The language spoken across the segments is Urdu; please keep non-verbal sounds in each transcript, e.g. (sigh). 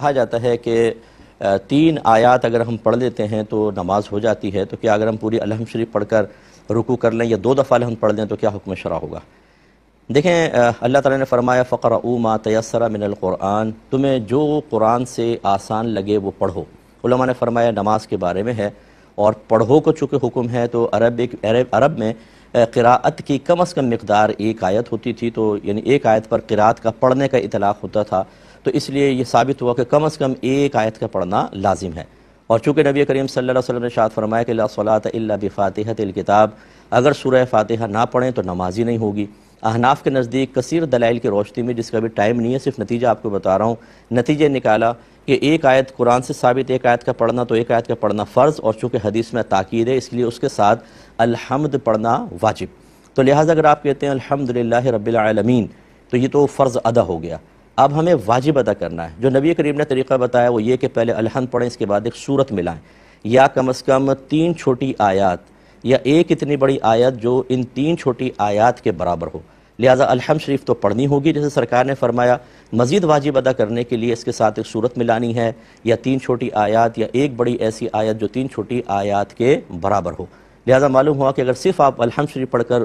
کہا جاتا ہے کہ تین آیات اگر ہم پڑھ لیتے ہیں تو نماز ہو جاتی ہے تو کیا اگر ہم پوری شریف پڑھ کر رکو کر لیں یا دو دفعہ الحمد پڑھ لیں تو کیا حکم شرع ہوگا دیکھیں اللہ تعالیٰ نے فرمایا فقر ما تیسر من القرآن تمہیں جو قرآن سے آسان لگے وہ پڑھو علماء نے فرمایا نماز کے بارے میں ہے اور پڑھو کو چونکہ حکم ہے تو ایک عرب میں قراءت کی کم از کم مقدار ایک آیت ہوتی تھی تو یعنی ایک آیت پر قراءت کا پڑھنے کا اطلاق ہوتا تھا تو اس لیے یہ ثابت ہوا کہ کم از کم ایک آیت کا پڑھنا لازم ہے اور چونکہ نبی کریم صلی اللہ علیہ وسلم نے شاد فرمایا کہ لا صلاۃ الا بفاتحة الكتاب الکتاب اگر سورہ فاتحہ نہ پڑھیں تو نمازی نہیں ہوگی احناف کے نزدیک کثیر دلائل کی روشنی میں جس کا بھی ٹائم نہیں ہے صرف نتیجہ آپ کو بتا رہا ہوں نتیجہ نکالا کہ ایک آیت قرآن سے ثابت ایک آیت کا پڑھنا تو ایک آیت کا پڑھنا فرض اور چونکہ حدیث میں تاکید ہے اس لیے اس کے ساتھ الحمد پڑھنا واجب تو لہٰذا اگر آپ کہتے ہیں الحمد رب العالمین تو یہ تو فرض ادا ہو گیا اب ہمیں واجب ادا کرنا ہے جو نبی کریم نے طریقہ بتایا وہ یہ کہ پہلے الحمد پڑھیں اس کے بعد ایک صورت ملائیں یا کم از کم تین چھوٹی آیات یا ایک اتنی بڑی آیت جو ان تین چھوٹی آیات کے برابر ہو لہٰذا شریف تو پڑھنی ہوگی جیسے سرکار نے فرمایا مزید واجب ادا کرنے کے لیے اس کے ساتھ ایک صورت ملانی ہے یا تین چھوٹی آیات یا ایک بڑی ایسی آیت جو تین چھوٹی آیات کے برابر ہو لہٰذا معلوم ہوا کہ اگر صرف آپ الحمد شریف پڑھ کر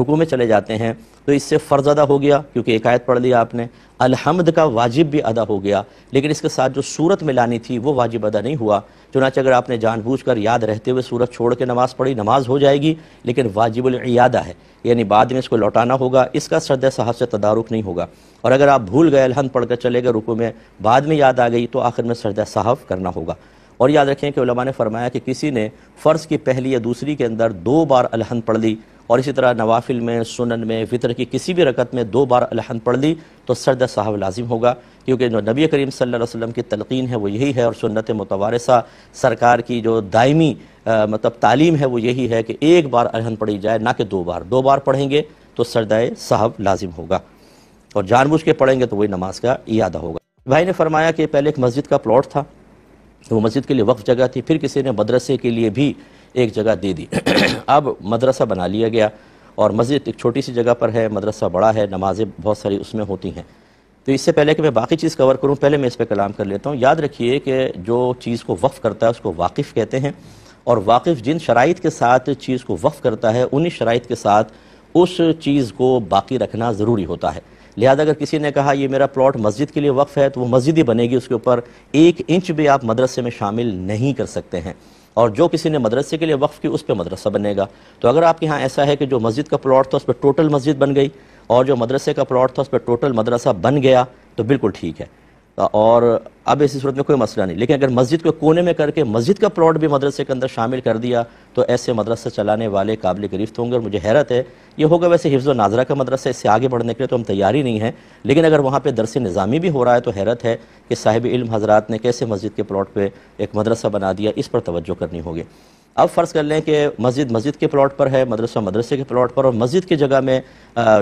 رکو میں چلے جاتے ہیں تو اس سے فرض ادا ہو گیا کیونکہ ایک آیت پڑھ لیا آپ نے الحمد کا واجب بھی ادا ہو گیا لیکن اس کے ساتھ جو صورت میں لانی تھی وہ واجب ادا نہیں ہوا چنانچہ اگر آپ نے جان بوجھ کر یاد رہتے ہوئے صورت چھوڑ کے نماز پڑھی نماز ہو جائے گی لیکن واجب العیادہ ہے یعنی بعد میں اس کو لوٹانا ہوگا اس کا سرد صاحب سے تدارک نہیں ہوگا اور اگر آپ بھول گئے الحمد پڑھ کر چلے گئے رکو میں بعد میں یاد آ گئی تو آخر میں سرد صاحب کرنا ہوگا اور یاد رکھیں کہ علماء نے فرمایا کہ کسی نے فرض کی پہلی یا دوسری کے اندر دو بار الحن پڑھ لی اور اسی طرح نوافل میں سنن میں فطر کی کسی بھی رکعت میں دو بار الحن پڑھ لی تو سرد صاحب لازم ہوگا کیونکہ جو نبی کریم صلی اللہ علیہ وسلم کی تلقین ہے وہ یہی ہے اور سنت متوارثہ سرکار کی جو دائمی مطلب تعلیم ہے وہ یہی ہے کہ ایک بار الحن پڑھی جائے نہ کہ دو بار دو بار پڑھیں گے تو سردائے صاحب لازم ہوگا اور جان بوجھ کے پڑھیں گے تو وہی نماز کا اعادہ ہوگا بھائی نے فرمایا کہ پہلے ایک مسجد کا پلاٹ تھا وہ مسجد کے لیے وقف جگہ تھی پھر کسی نے مدرسے کے لیے بھی ایک جگہ دے دی (clears throat) اب مدرسہ بنا لیا گیا اور مسجد ایک چھوٹی سی جگہ پر ہے مدرسہ بڑا ہے نمازیں بہت ساری اس میں ہوتی ہیں تو اس سے پہلے کہ میں باقی چیز کور کروں پہلے میں اس پہ کلام کر لیتا ہوں یاد رکھیے کہ جو چیز کو وقف کرتا ہے اس کو واقف کہتے ہیں اور واقف جن شرائط کے ساتھ چیز کو وقف کرتا ہے انہی شرائط کے ساتھ اس چیز کو باقی رکھنا ضروری ہوتا ہے لہذا اگر کسی نے کہا یہ میرا پلاٹ مسجد کے لیے وقف ہے تو وہ مسجد ہی بنے گی اس کے اوپر ایک انچ بھی آپ مدرسے میں شامل نہیں کر سکتے ہیں اور جو کسی نے مدرسے کے لیے وقف کی اس پہ مدرسہ بنے گا تو اگر آپ کے ہاں ایسا ہے کہ جو مسجد کا پلاٹ تھا اس پہ ٹوٹل مسجد بن گئی اور جو مدرسے کا پلاٹ تھا اس پہ ٹوٹل مدرسہ بن گیا تو بالکل ٹھیک ہے اور اب ایسی صورت میں کوئی مسئلہ نہیں لیکن اگر مسجد کو کونے میں کر کے مسجد کا پلاٹ بھی مدرسے کے اندر شامل کر دیا تو ایسے مدرسہ چلانے والے قابل گرفت ہوں گے اور مجھے حیرت ہے یہ ہوگا ویسے حفظ و ناظرہ کا مدرسہ اس سے آگے بڑھنے کے لیے تو ہم تیار ہی نہیں ہیں لیکن اگر وہاں پہ درس نظامی بھی ہو رہا ہے تو حیرت ہے کہ صاحب علم حضرات نے کیسے مسجد کے پلاٹ پہ ایک مدرسہ بنا دیا اس پر توجہ کرنی ہوگی اب فرض کر لیں کہ مسجد مسجد کے پلاٹ پر ہے مدرسہ مدرسے کے پلاٹ پر اور مسجد کی جگہ میں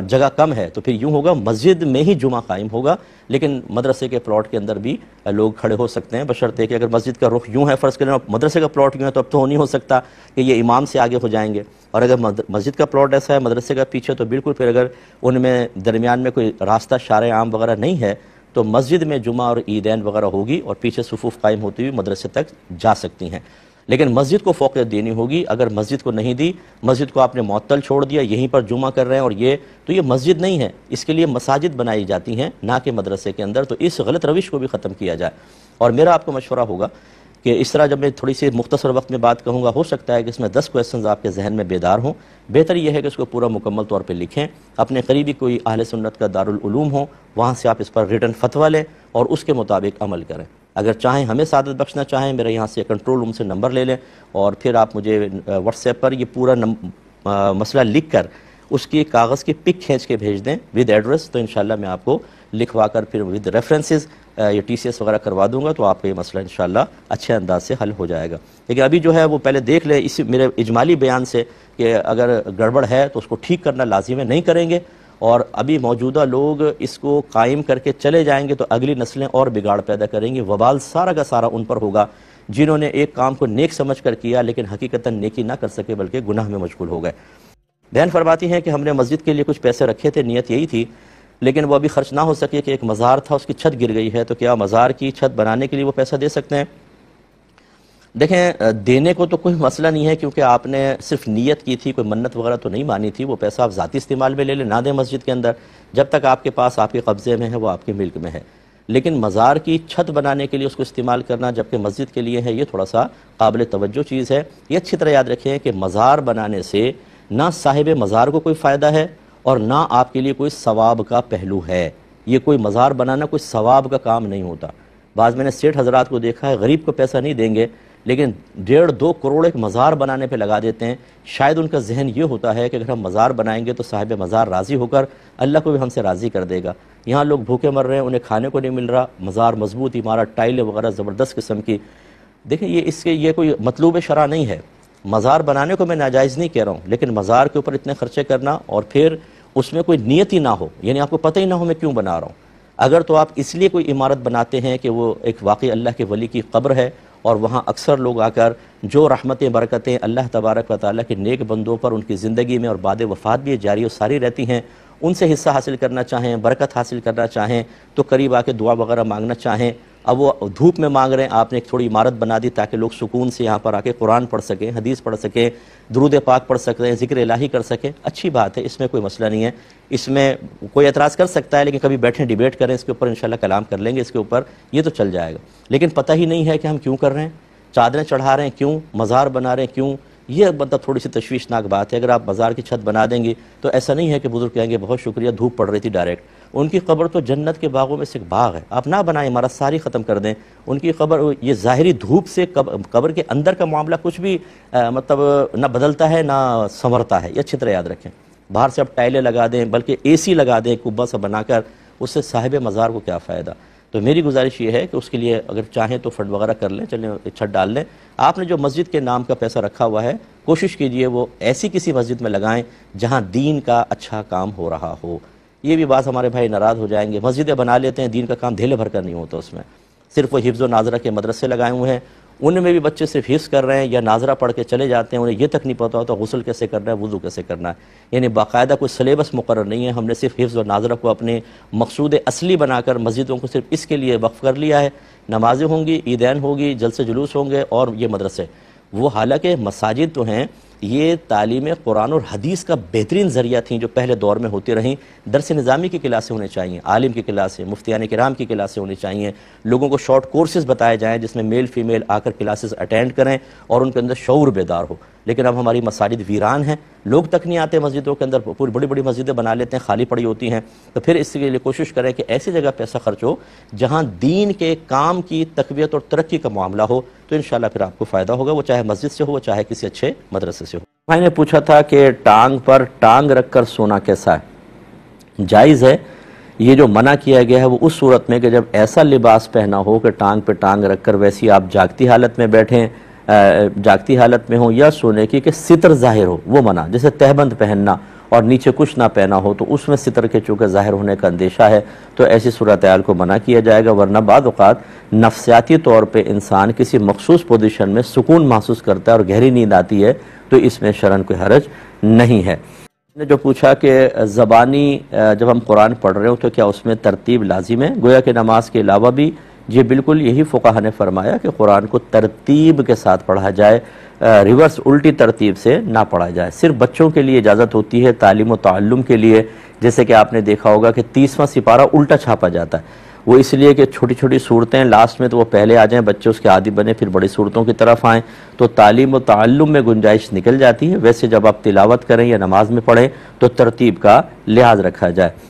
جگہ کم ہے تو پھر یوں ہوگا مسجد میں ہی جمعہ قائم ہوگا لیکن مدرسے کے پلاٹ کے اندر بھی لوگ کھڑے ہو سکتے ہیں کہ اگر مسجد کا رخ یوں ہے فرض کر لیں مدرسے کا پلاٹ یوں ہے تو اب تو ہو نہیں ہو سکتا کہ یہ امام سے آگے ہو جائیں گے اور اگر مسجد کا پلاٹ ایسا ہے مدرسے کا پیچھے تو بالکل پھر اگر ان میں درمیان میں کوئی راستہ شار عام وغیرہ نہیں ہے تو مسجد میں جمعہ اور عیدین وغیرہ ہوگی اور پیچھے صفوف قائم ہوتی ہوئی مدرسے تک جا سکتی ہیں لیکن مسجد کو فوقیت دینی ہوگی اگر مسجد کو نہیں دی مسجد کو آپ نے معطل چھوڑ دیا یہیں پر جمعہ کر رہے ہیں اور یہ تو یہ مسجد نہیں ہے اس کے لیے مساجد بنائی جاتی ہیں نہ کہ مدرسے کے اندر تو اس غلط روش کو بھی ختم کیا جائے اور میرا آپ کو مشورہ ہوگا کہ اس طرح جب میں تھوڑی سی مختصر وقت میں بات کہوں گا ہو سکتا ہے کہ اس میں دس کویشچنز آپ کے ذہن میں بیدار ہوں بہتر یہ ہے کہ اس کو پورا مکمل طور پہ لکھیں اپنے قریبی کوئی اہل سنت کا دارالعلوم ہو وہاں سے آپ اس پر ریٹرن فتویٰ لیں اور اس کے مطابق عمل کریں اگر چاہیں ہمیں سعادت بخشنا چاہیں میرے یہاں سے کنٹرول روم سے نمبر لے لیں اور پھر آپ مجھے واٹس ایپ پر یہ پورا مسئلہ لکھ کر اس کی کاغذ کی پک کھینچ کے بھیج دیں ود ایڈریس تو انشاءاللہ میں آپ کو لکھوا کر پھر ود ریفرنسز یہ ٹی سی ایس وغیرہ کروا دوں گا تو آپ کا یہ مسئلہ انشاءاللہ اچھے انداز سے حل ہو جائے گا لیکن ابھی جو ہے وہ پہلے دیکھ لیں اسی میرے اجمالی بیان سے کہ اگر گڑبڑ ہے تو اس کو ٹھیک کرنا لازم ہے نہیں کریں گے اور ابھی موجودہ لوگ اس کو قائم کر کے چلے جائیں گے تو اگلی نسلیں اور بگاڑ پیدا کریں گی وبال سارا کا سارا ان پر ہوگا جنہوں نے ایک کام کو نیک سمجھ کر کیا لیکن حقیقتاً نیکی نہ کر سکے بلکہ گناہ میں مشغول ہو گئے بہن فرماتی ہیں کہ ہم نے مسجد کے لیے کچھ پیسے رکھے تھے نیت یہی تھی لیکن وہ ابھی خرچ نہ ہو سکے کہ ایک مزار تھا اس کی چھت گر گئی ہے تو کیا مزار کی چھت بنانے کے لیے وہ پیسہ دے سکتے ہیں دیکھیں دینے کو تو کوئی مسئلہ نہیں ہے کیونکہ آپ نے صرف نیت کی تھی کوئی منت وغیرہ تو نہیں مانی تھی وہ پیسہ آپ ذاتی استعمال میں لے لیں نہ دیں مسجد کے اندر جب تک آپ کے پاس آپ کے قبضے میں ہے وہ آپ کے ملک میں ہے لیکن مزار کی چھت بنانے کے لیے اس کو استعمال کرنا جبکہ مسجد کے لیے ہے یہ تھوڑا سا قابل توجہ چیز ہے یہ اچھی طرح یاد رکھیں کہ مزار بنانے سے نہ صاحب مزار کو کوئی فائدہ ہے اور نہ آپ کے لیے کوئی ثواب کا پہلو ہے یہ کوئی مزار بنانا کوئی ثواب کا کام نہیں ہوتا بعض میں نے سیٹ حضرات کو دیکھا ہے غریب کو پیسہ نہیں دیں گے لیکن ڈیڑھ دو کروڑ ایک مزار بنانے پہ لگا دیتے ہیں شاید ان کا ذہن یہ ہوتا ہے کہ اگر ہم مزار بنائیں گے تو صاحب مزار راضی ہو کر اللہ کو بھی ہم سے راضی کر دے گا یہاں لوگ بھوکے مر رہے ہیں انہیں کھانے کو نہیں مل رہا مزار مضبوط عمارت ٹائلیں وغیرہ زبردست قسم کی دیکھیں یہ اس کے یہ کوئی مطلوب شرع نہیں ہے مزار بنانے کو میں ناجائز نہیں کہہ رہا ہوں لیکن مزار کے اوپر اتنے خرچے کرنا اور پھر اس میں کوئی نیت ہی نہ ہو یعنی آپ کو پتہ ہی نہ ہو میں کیوں بنا رہا ہوں اگر تو آپ اس لیے کوئی عمارت بناتے ہیں کہ وہ ایک واقعی اللہ کے ولی کی قبر ہے اور وہاں اکثر لوگ آ کر جو رحمتیں برکتیں اللہ تبارک و تعالیٰ کے نیک بندوں پر ان کی زندگی میں اور بعد وفات بھی جاری و ساری رہتی ہیں ان سے حصہ حاصل کرنا چاہیں برکت حاصل کرنا چاہیں تو قریب آ کے دعا وغیرہ مانگنا چاہیں اب وہ دھوپ میں مانگ رہے ہیں آپ نے ایک تھوڑی عمارت بنا دی تاکہ لوگ سکون سے یہاں پر آ کے قرآن پڑھ سکیں حدیث پڑھ سکیں درود پاک پڑھ سکیں ذکر الہی کر سکیں اچھی بات ہے اس میں کوئی مسئلہ نہیں ہے اس میں کوئی اعتراض کر سکتا ہے لیکن کبھی بیٹھیں ڈیبیٹ کریں اس کے اوپر انشاءاللہ کلام کر لیں گے اس کے اوپر یہ تو چل جائے گا لیکن پتہ ہی نہیں ہے کہ ہم کیوں کر رہے ہیں چادریں چڑھا رہے ہیں کیوں مزار بنا رہے ہیں کیوں یہ مطلب تھوڑی سی تشویشناک بات ہے اگر آپ بازار کی چھت بنا دیں گے تو ایسا نہیں ہے کہ بزرگ کہیں گے بہت شکریہ دھوپ پڑ رہی تھی ڈائریکٹ ان کی قبر تو جنت کے باغوں میں سے ایک باغ ہے آپ نہ بنائیں عمارت ساری ختم کر دیں ان کی قبر یہ ظاہری دھوپ سے قبر کے اندر کا معاملہ کچھ بھی مطلب نہ بدلتا ہے نہ سنورتا ہے یہ اچھی طرح یاد رکھیں باہر سے آپ ٹائلیں لگا دیں بلکہ اے سی لگا دیں کبا سا بنا کر اس سے صاحب مزار کو کیا فائدہ تو میری گزارش یہ ہے کہ اس کے لیے اگر چاہیں تو فنڈ وغیرہ کر لیں چلیں چھت ڈال لیں آپ نے جو مسجد کے نام کا پیسہ رکھا ہوا ہے کوشش کیجئے وہ ایسی کسی مسجد میں لگائیں جہاں دین کا اچھا کام ہو رہا ہو یہ بھی بعض ہمارے بھائی ناراض ہو جائیں گے مسجدیں بنا لیتے ہیں دین کا کام دھیلے بھر کر نہیں ہوتا اس میں صرف وہ حفظ و ناظرہ کے مدرسے لگائے ہوئے ہیں ان میں بھی بچے صرف حفظ کر رہے ہیں یا ناظرہ پڑھ کے چلے جاتے ہیں انہیں یہ تک نہیں پتہ ہوتا غسل کیسے کرنا ہے وضو کیسے کرنا ہے یعنی باقاعدہ کوئی سلیبس مقرر نہیں ہے ہم نے صرف حفظ و ناظرہ کو اپنے مقصود اصلی بنا کر مسجدوں کو صرف اس کے لیے وقف کر لیا ہے نمازیں ہوں گی عیدین ہوگی جلسے جلوس ہوں گے اور یہ مدرسے وہ حالانکہ مساجد تو ہیں یہ تعلیم قرآن اور حدیث کا بہترین ذریعہ تھیں جو پہلے دور میں ہوتی رہیں درس نظامی کی کلاسیں ہونے چاہیے عالم کی کلاسیں مفتیان کرام کی کلاسیں ہونی چاہیے لوگوں کو شارٹ کورسز بتائے جائیں جس میں میل فی میل آ کر کلاسز اٹینڈ کریں اور ان کے اندر شعور بیدار ہو لیکن اب ہماری مساجد ویران ہیں لوگ تک نہیں آتے مسجدوں کے اندر پوری بڑی بڑی مسجدیں بنا لیتے ہیں خالی پڑی ہوتی ہیں تو پھر اس کے لیے کوشش کریں کہ ایسی جگہ پیسہ خرچ ہو جہاں دین کے کام کی تقویت اور ترقی کا معاملہ ہو تو انشاءاللہ پھر آپ کو فائدہ ہوگا وہ چاہے مسجد سے ہو وہ چاہے کسی اچھے مدرسے سے ہو بھائی نے پوچھا تھا کہ ٹانگ پر ٹانگ رکھ کر سونا کیسا ہے جائز ہے یہ جو منع کیا گیا ہے وہ اس صورت میں کہ جب ایسا لباس پہنا ہو کہ ٹانگ پہ ٹانگ رکھ کر ویسی آپ جاگتی حالت میں بیٹھیں جاگتی حالت میں ہوں یا سونے کی کہ ستر ظاہر ہو وہ منع جیسے تہبند پہننا اور نیچے کچھ نہ پہنا ہو تو اس میں ستر کے چونکہ ظاہر ہونے کا اندیشہ ہے تو ایسی صورتحال کو منع کیا جائے گا ورنہ بعض اوقات نفسیاتی طور پہ انسان کسی مخصوص پوزیشن میں سکون محسوس کرتا ہے اور گہری نیند آتی ہے تو اس میں شرن کوئی حرج نہیں ہے نے جو پوچھا کہ زبانی جب ہم قرآن پڑھ رہے ہوں تو کیا اس میں ترتیب لازم ہے گویا کہ نماز کے علاوہ بھی یہ بالکل یہی فقہ نے فرمایا کہ قرآن کو ترتیب کے ساتھ پڑھا جائے ریورس الٹی ترتیب سے نہ پڑھا جائے صرف بچوں کے لیے اجازت ہوتی ہے تعلیم و تعلم کے لیے جیسے کہ آپ نے دیکھا ہوگا کہ تیسواں سپارہ الٹا چھاپا جاتا ہے وہ اس لیے کہ چھوٹی چھوٹی صورتیں لاسٹ میں تو وہ پہلے آ جائیں بچے اس کے عادی بنے پھر بڑی صورتوں کی طرف آئیں تو تعلیم و تعلم میں گنجائش نکل جاتی ہے ویسے جب آپ تلاوت کریں یا نماز میں پڑھیں تو ترتیب کا لحاظ رکھا جائے